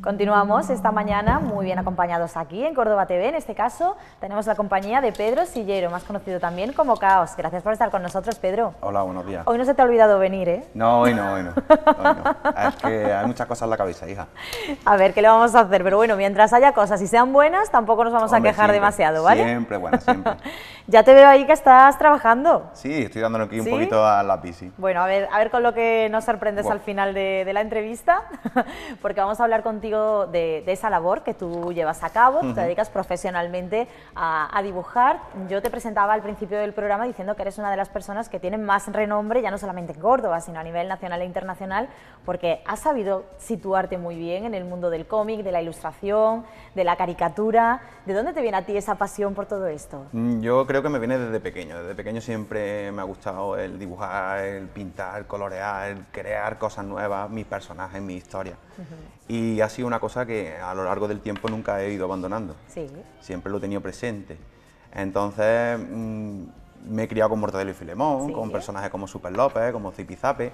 Continuamos esta mañana muy bien acompañados aquí en Córdoba TV. En este caso tenemos la compañía de Pedro Sillero, más conocido también como Caos. Gracias por estar con nosotros, Pedro. Hola, buenos días. Hoy no se te ha olvidado venir, ¿eh? No, hoy no, hoy no. Es que hay muchas cosas en la cabeza, hija. A ver, ¿qué le vamos a hacer? Pero bueno, mientras haya cosas y sean buenas, tampoco nos vamos a quejar demasiado, ¿vale? Siempre, bueno siempre. ya te veo ahí que estás trabajando. Sí, estoy dándole aquí un poquito a la bici. Bueno, a ver, a ver con lo que nos sorprendes al final de la entrevista, porque vamos a hablar contigo de, esa labor que tú llevas a cabo, te dedicas profesionalmente a, dibujar. Yo te presentaba al principio del programa diciendo que eres una de las personas que tienen más renombre, ya no solamente en Córdoba, sino a nivel nacional e internacional, porque has sabido situarte muy bien en el mundo del cómic, de la ilustración, de la caricatura. ¿De dónde te viene a ti esa pasión por todo esto? Mm, yo creo que me viene desde pequeño. Desde pequeño siempre me ha gustado el dibujar, el pintar, el colorear, el crear cosas nuevas, mis personajes, mi historia. Y así una cosa que a lo largo del tiempo nunca he ido abandonando. Siempre lo he tenido presente. Entonces mm, me he criado con Mortadelo y Filemón, con personajes como Super López, como Zipizape,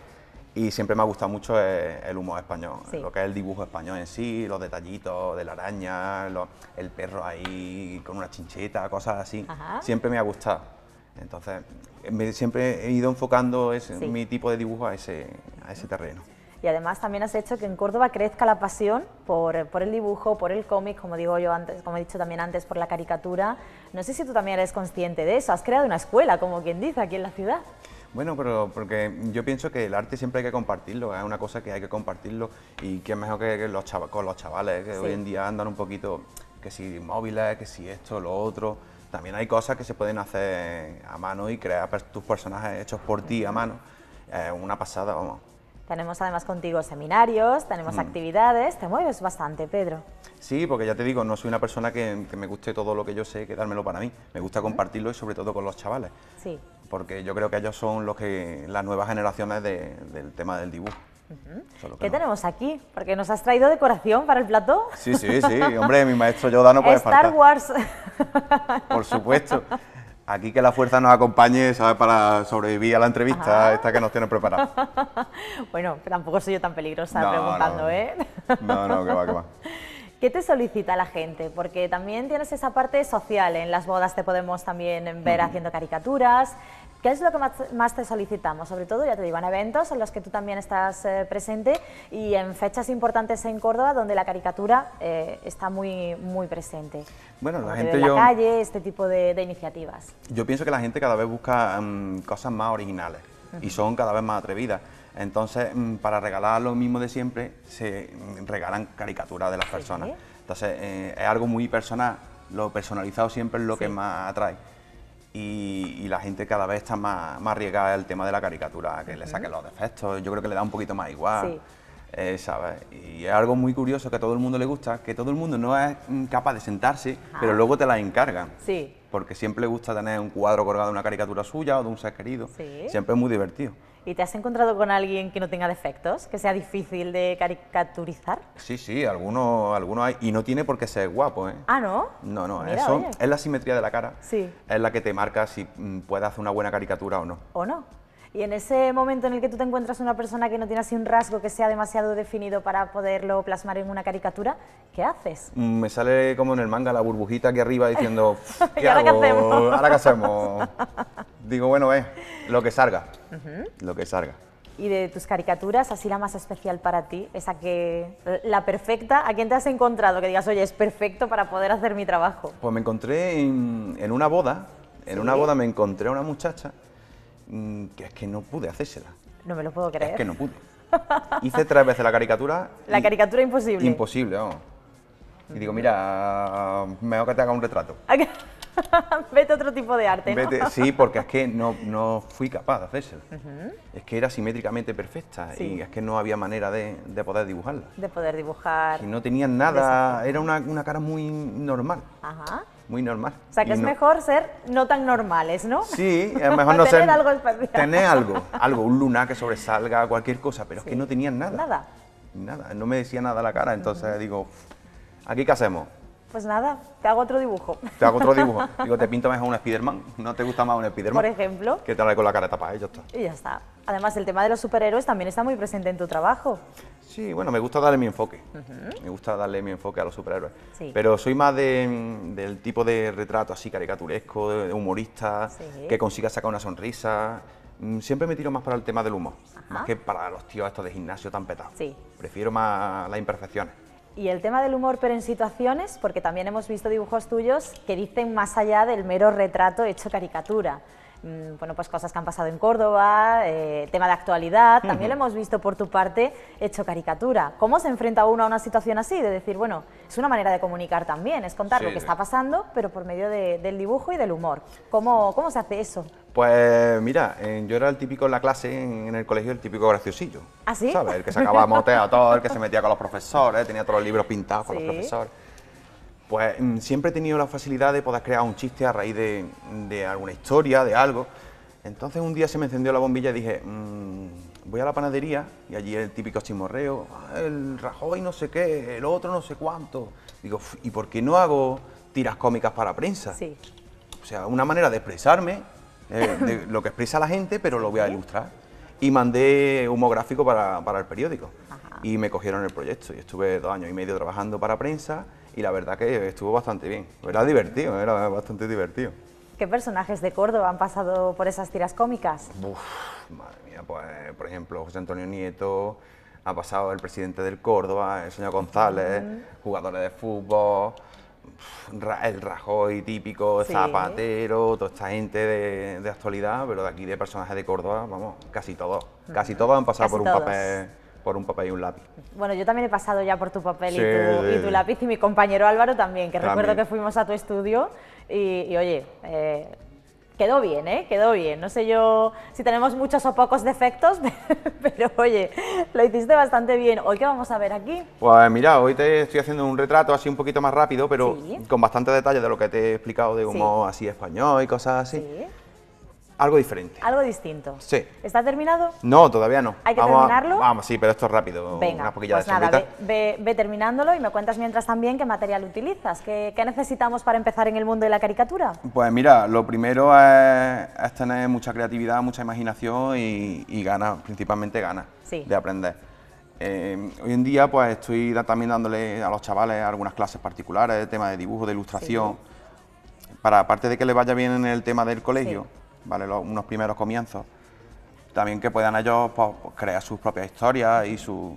y siempre me ha gustado mucho eh, el, humor español, lo que es el dibujo español en sí, los detallitos de la araña, el perro ahí con una chincheta, cosas así. Siempre me ha gustado. Entonces, siempre he ido enfocando ese, mi tipo de dibujo a ese, a ese terreno y además también has hecho que en Córdoba crezca la pasión por, el dibujo, por el cómic, como digo yo antes, como he dicho también antes, por la caricatura. No sé si tú también eres consciente de eso, has creado una escuela, como quien dice, aquí en la ciudad. Bueno, pero porque yo pienso que el arte siempre hay que compartirlo, es una cosa que hay que compartirlo y que es mejor que, con los chavales, que hoy en día andan un poquito, que si móviles, que si esto, lo otro. También hay cosas que se pueden hacer a mano y crear tus personajes hechos por ti a mano. una pasada, vamos. Tenemos además contigo seminarios, tenemos mm. actividades, te mueves bastante, Pedro. Sí, porque ya te digo, no soy una persona que, me guste todo lo que yo sé, quedármelo para mí. Me gusta compartirlo y sobre todo con los chavales. Sí. Porque yo creo que ellos son los que las nuevas generaciones del tema del dibujo. ¿Qué tenemos aquí? Porque nos has traído decoración para el plató. Sí, sí, sí. Hombre, mi maestro Yoda no puede faltar. Star Wars. Por supuesto. Aquí que la fuerza nos acompañe, Para sobrevivir a la entrevista ah. esta que nos tiene preparada. bueno, tampoco soy yo tan peligrosa preguntando, ¿eh? no, no, que va, que va. ¿Qué te solicita la gente? Porque también tienes esa parte social. En las bodas te podemos también ver haciendo caricaturas, ¿Qué es lo que más te solicitamos? Sobre todo, ya te digo, en eventos en los que tú también estás eh, presente y en fechas importantes en Córdoba donde la caricatura eh, está muy, muy presente. Bueno, la gente... En la calle, este tipo de, iniciativas. Yo pienso que la gente cada vez busca mm, cosas más originales y son cada vez más atrevidas. Entonces, mm, para regalar lo mismo de siempre, se mm, regalan caricaturas de las personas. Entonces, eh, es algo muy personal. Lo personalizado siempre es lo que más atrae y, la gente cada vez está más, más arriesgada al tema de la caricatura, que le saquen los defectos, yo creo que le da un poquito más igual. Eh, ¿sabes? Y es algo muy curioso que a todo el mundo le gusta, que todo el mundo no es mm, capaz de sentarse, ah. pero luego te la encargan. Sí. Porque siempre le gusta tener un cuadro colgado de una caricatura suya o de un ser querido. Siempre es muy divertido. ¿Y te has encontrado con alguien que no tenga defectos, que sea difícil de caricaturizar? Sí, sí, algunos alguno hay. Y no tiene por qué ser guapo, ¿eh? Ah, ¿no? No, no, eso es la simetría de la cara. Sí. Es la que te marca si mm, puedes hacer una buena caricatura o no. ¿O no? Y en ese momento en el que tú te encuentras una persona que no tiene así un rasgo que sea demasiado definido para poderlo plasmar en una caricatura, ¿qué haces? Mm, me sale como en el manga la burbujita aquí arriba diciendo, ¿qué ¿Y ahora hago? hacemos? ¿Ahora qué hacemos? Digo, bueno, lo que salga, lo que salga. Y de tus caricaturas, así la más especial para ti, esa que, la perfecta, ¿a quién te has encontrado que digas, oye, es perfecto para poder hacer mi trabajo? Pues me encontré en, una boda, en una boda me encontré a una muchacha Mm, que es que no pude hacérsela. No me lo puedo creer. Es que no pude. Hice tres veces la caricatura. La caricatura imposible. Imposible, vamos. Y digo, mira, mejor que te haga un retrato. Vete otro tipo de arte. sí, porque es que no, fui capaz de hacérsela. Es que era simétricamente perfecta y es que no había manera de, poder dibujarla. De poder dibujar. Y no tenía nada, era una, una cara muy normal. Ajá muy normal. O sea, que es mejor ser no tan normales, ¿no? Sí, es mejor no tener algo especial. Tener algo, algo, un lunar que sobresalga, cualquier cosa, pero es que no tenían nada. Nada. Nada, no me decía nada la cara, entonces digo, ¿aquí qué hacemos? Pues nada, te hago otro dibujo. Te hago otro dibujo. Digo, te pinto mejor un Spiderman, ¿no te gusta más un Spiderman? Por ejemplo. Que te con la cara tapada ya está. Y ya está. Además, el tema de los superhéroes también está muy presente en tu trabajo. Sí, bueno, me gusta darle mi enfoque. Me gusta darle mi enfoque a los superhéroes. Pero soy más del tipo de retrato así caricaturesco, humorista, que consiga sacar una sonrisa. Mm, siempre me tiro más para el tema del humor, más que para los tíos estos de gimnasio tan petados. Prefiero más las imperfecciones. Y el tema del humor, pero en situaciones, porque también hemos visto dibujos tuyos que dicen más allá del mero retrato hecho caricatura. Mm, bueno, pues cosas que han pasado en Córdoba, eh, tema de actualidad, también lo hemos visto por tu parte hecho caricatura. ¿Cómo se enfrenta uno a una situación así? De decir, bueno, es una manera de comunicar también, es contar lo que está pasando, pero por medio del dibujo y del humor. ¿Cómo, ¿Cómo se hace eso? Pues mira, yo era el típico en la clase, en el colegio, el típico graciosillo. ¿Ah, sí? El que sacaba moteado todo, el que se metía con los profesores, tenía todos los libros pintados con los profesores pues mm, siempre he tenido la facilidad de poder crear un chiste a raíz de, alguna historia, de algo. Entonces un día se me encendió la bombilla y dije, mm, voy a la panadería y allí el típico chismorreo, ah, el Rajoy no sé qué, el otro no sé cuánto. Digo, ¿y por qué no hago tiras cómicas para prensa? Sí. O sea, una manera de expresarme, eh, de lo que expresa la gente, pero lo voy a ilustrar. Y mandé humográfico para, para el periódico. Y me cogieron el proyecto y estuve dos años y medio trabajando para prensa y la verdad que estuvo bastante bien. Era divertido, era bastante divertido. ¿Qué personajes de Córdoba han pasado por esas tiras cómicas? madre mía, pues por ejemplo José Antonio Nieto, ha pasado el presidente del Córdoba, el señor González, jugadores de fútbol, el Rajoy típico, Zapatero, toda esta gente de, actualidad, pero de aquí de personajes de Córdoba, vamos, casi todos, casi todos han pasado por un papel por un papel y un lápiz. Bueno, yo también he pasado ya por tu papel y, tu, lápiz y mi compañero Álvaro también, que recuerdo que fuimos a tu estudio y, oye, eh, quedó bien, ¿eh? Quedó bien. No sé yo si tenemos muchos o pocos defectos, pero oye, lo hiciste bastante bien. ¿Hoy qué vamos a ver aquí? Pues mira, hoy te estoy haciendo un retrato así un poquito más rápido, pero con bastante detalle de lo que te he explicado de cómo así español y cosas así. Algo diferente. Algo distinto. Sí. ¿Está terminado? No, todavía no. ¿Hay que terminarlo? vamos, sí, pero esto es rápido. Venga, pues de nada, ve, ve, terminándolo y me cuentas mientras también qué material utilizas, qué, necesitamos para empezar en el mundo de la caricatura. Pues mira, lo primero es, tener mucha creatividad, mucha imaginación y, ganas, principalmente ganas de aprender. Eh, hoy en día pues estoy también dándole a los chavales algunas clases particulares, de tema de dibujo, de ilustración, para aparte de que les vaya bien en el tema del colegio. ¿vale? unos primeros comienzos. También que puedan ellos pues, crear sus propias historias y su,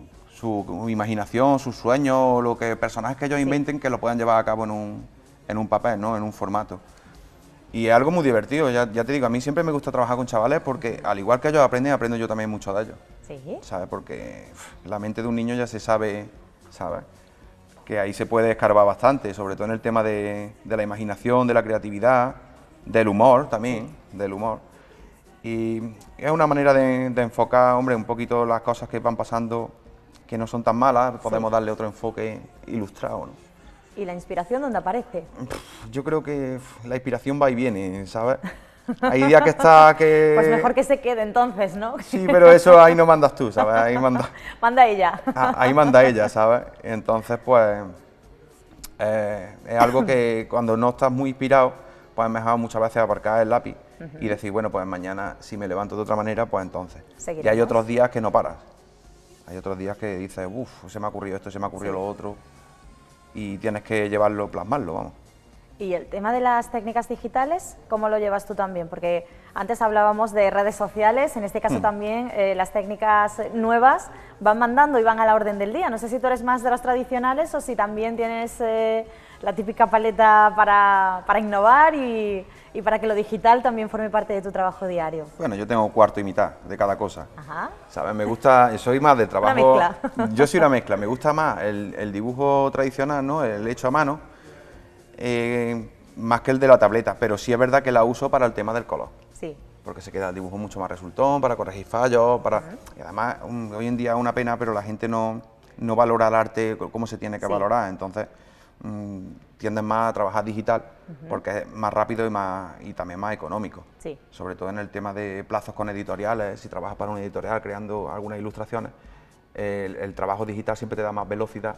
imaginación, sus sueños, lo que personajes que ellos inventen que lo puedan llevar a cabo en un, en un papel, ¿no? En un formato. Y es algo muy divertido, ya, te digo, a mí siempre me gusta trabajar con chavales porque al igual que ellos aprenden, aprendo yo también mucho de ellos. Sí. ¿Sabes? Porque la mente de un niño ya se sabe, ¿sabes? Que ahí se puede escarbar bastante, sobre todo en el tema de, de la imaginación, de la creatividad del humor también, del humor. Y es una manera de, enfocar, hombre, un poquito las cosas que van pasando que no son tan malas, podemos darle otro enfoque ilustrado. ¿no? ¿Y la inspiración dónde aparece? Yo creo que la inspiración va y viene, ¿sabes? Hay días que está que... Pues mejor que se quede entonces, ¿no? Sí, pero eso ahí no mandas tú, ¿sabes? Ahí manda... manda ella. Ah, ahí manda ella, ¿sabes? Entonces, pues, eh, es algo que cuando no estás muy inspirado pues muchas veces aparcar el lápiz y decir, bueno, pues mañana si me levanto de otra manera, pues entonces. Y hay otros días que no paras. Hay otros días que dices, uff, se me ha ocurrido esto, se me ha ocurrido lo otro. Y tienes que llevarlo, plasmarlo, vamos. Y el tema de las técnicas digitales, ¿cómo lo llevas tú también? Porque antes hablábamos de redes sociales, en este caso mm. también eh, las técnicas nuevas van mandando y van a la orden del día. No sé si tú eres más de las tradicionales o si también tienes eh, la típica paleta para, para innovar y, para que lo digital también forme parte de tu trabajo diario. Bueno, yo tengo cuarto y mitad de cada cosa. Ajá. ¿Sabes? Me gusta, soy más de trabajo. Una mezcla. Yo soy una mezcla, me gusta más el, el dibujo tradicional, ¿no? El hecho a mano eh, más que el de la tableta, pero sí es verdad que la uso para el tema del color. Sí. Porque se queda el dibujo mucho más resultón, para corregir fallos, para... y además, hoy en día es una pena, pero la gente no, valora el arte como se tiene que valorar, entonces mm, tienden más a trabajar digital porque es más rápido y, más, y también más económico. Sí. Sobre todo en el tema de plazos con editoriales, si trabajas para una editorial creando algunas ilustraciones, el, trabajo digital siempre te da más velocidad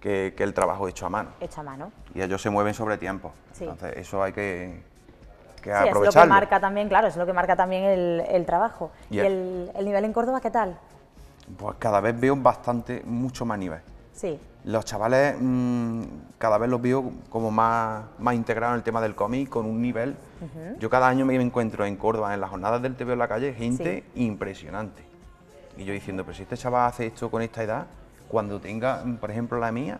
que, el trabajo hecho a mano. Hecho a mano. Y ellos se mueven sobre tiempo. Entonces, eso hay que, que aprovecharlo. Es lo que marca también, claro, es lo que marca también el, trabajo. ¿Y, el, nivel en Córdoba qué tal? Pues cada vez veo bastante, mucho más nivel. Sí. Los chavales mm, cada vez los veo como más, más integrados en el tema del cómic, con un nivel. Yo cada año me encuentro en Córdoba, en las jornadas del TV en la calle, gente impresionante y yo diciendo, pero si este chaval hace esto con esta edad, cuando tenga, por ejemplo, la mía...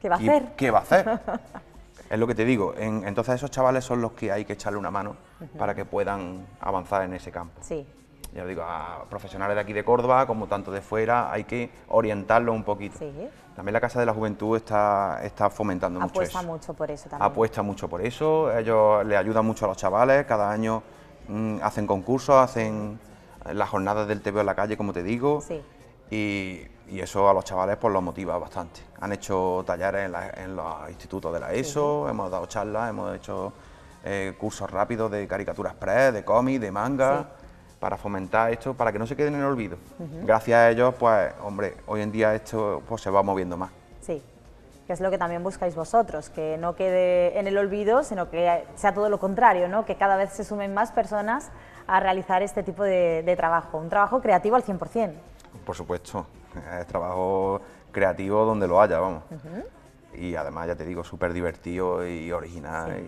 ¿Qué va a hacer? ¿Qué va a hacer? es lo que te digo. entonces esos chavales son los que hay que echarle una mano para que puedan avanzar en ese campo. Sí. Yo digo, a profesionales de aquí de Córdoba, como tanto de fuera, hay que orientarlo un poquito. Sí. También la Casa de la Juventud está, está fomentando mucho Apuesta mucho por eso también. Apuesta mucho por eso, ellos le ayudan mucho a los chavales, cada año mm, hacen concursos, hacen las jornadas del TV en la calle, como te digo. Y, eso a los chavales pues los motiva bastante. Han hecho talleres en, los institutos de la ESO, hemos dado charlas, hemos hecho eh, cursos rápidos de caricaturas pre, de cómic, de manga, para fomentar esto, para que no se queden en el olvido. Gracias a ellos, pues, hombre, hoy en día esto pues, se va moviendo más que es lo que también buscáis vosotros, que no quede en el olvido, sino que sea todo lo contrario, ¿no? que cada vez se sumen más personas a realizar este tipo de, trabajo, un trabajo creativo al 100%. Por supuesto, es trabajo creativo donde lo haya, vamos. Y además, ya te digo, súper divertido y original.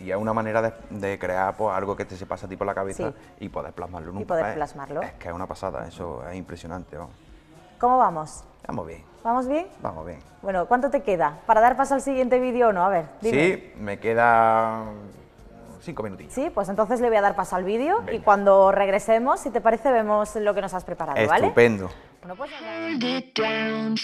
Y es una manera de, crear pues, algo que te se pasa a ti por la cabeza y poder plasmarlo en y poder plasmarlo. Es que es una pasada, eso es impresionante. Vamos. ¿Cómo vamos? Vamos bien. ¿Vamos bien? Vamos bien. Bueno, ¿cuánto te queda? ¿Para dar paso al siguiente vídeo o no? A ver, dime. Sí, me queda mm, cinco minutitos. Sí, pues entonces le voy a dar paso al vídeo y cuando regresemos, si te parece, vemos lo que nos has preparado, Estupendo. ¿vale? Estupendo.